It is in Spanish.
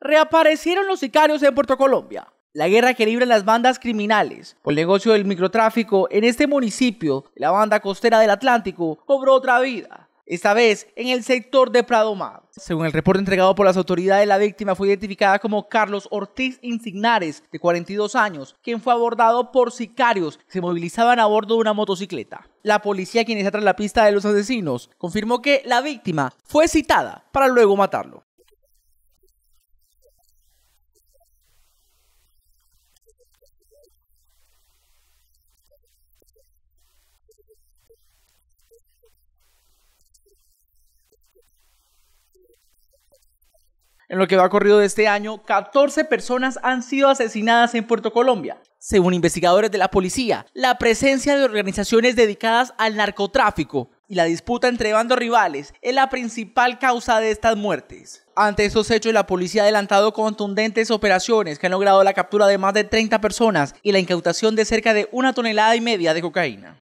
reaparecieron los sicarios en Puerto Colombia. La guerra que libran las bandas criminales por el negocio del microtráfico en este municipio la banda costera del Atlántico cobró otra vida, esta vez en el sector de Prado Mar. Según el reporte entregado por las autoridades, la víctima fue identificada como Carlos Ortiz Insignares, de 42 años, quien fue abordado por sicarios que se movilizaban a bordo de una motocicleta. La policía, quien está tras la pista de los asesinos, confirmó que la víctima fue citada para luego matarlo. En lo que va corrido de este año, 14 personas han sido asesinadas en Puerto Colombia. Según investigadores de la policía, la presencia de organizaciones dedicadas al narcotráfico y la disputa entre bandos rivales es la principal causa de estas muertes. Ante estos hechos, la policía ha adelantado contundentes operaciones que han logrado la captura de más de 30 personas y la incautación de cerca de una tonelada y media de cocaína.